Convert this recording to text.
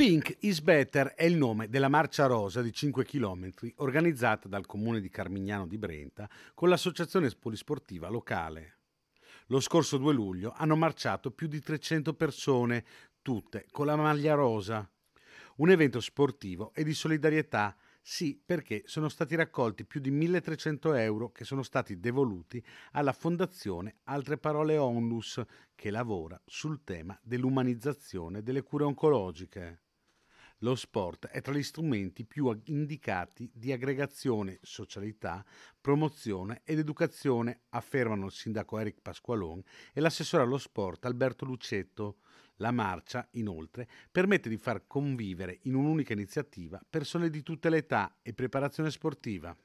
Pink is Better è il nome della marcia rosa di 5 km organizzata dal comune di Carmignano di Brenta con l'associazione polisportiva locale. Lo scorso 2 luglio hanno marciato più di 300 persone, tutte con la maglia rosa. Un evento sportivo e di solidarietà, sì perché sono stati raccolti più di 1300 euro che sono stati devoluti alla fondazione Altre Parole Onlus che lavora sul tema dell'umanizzazione delle cure oncologiche. Lo sport è tra gli strumenti più indicati di aggregazione, socialità, promozione ed educazione, affermano il sindaco Eric Pasqualon e l'assessore allo sport Alberto Lucetto. La marcia, inoltre, permette di far convivere in un'unica iniziativa persone di tutte le età e preparazione sportiva.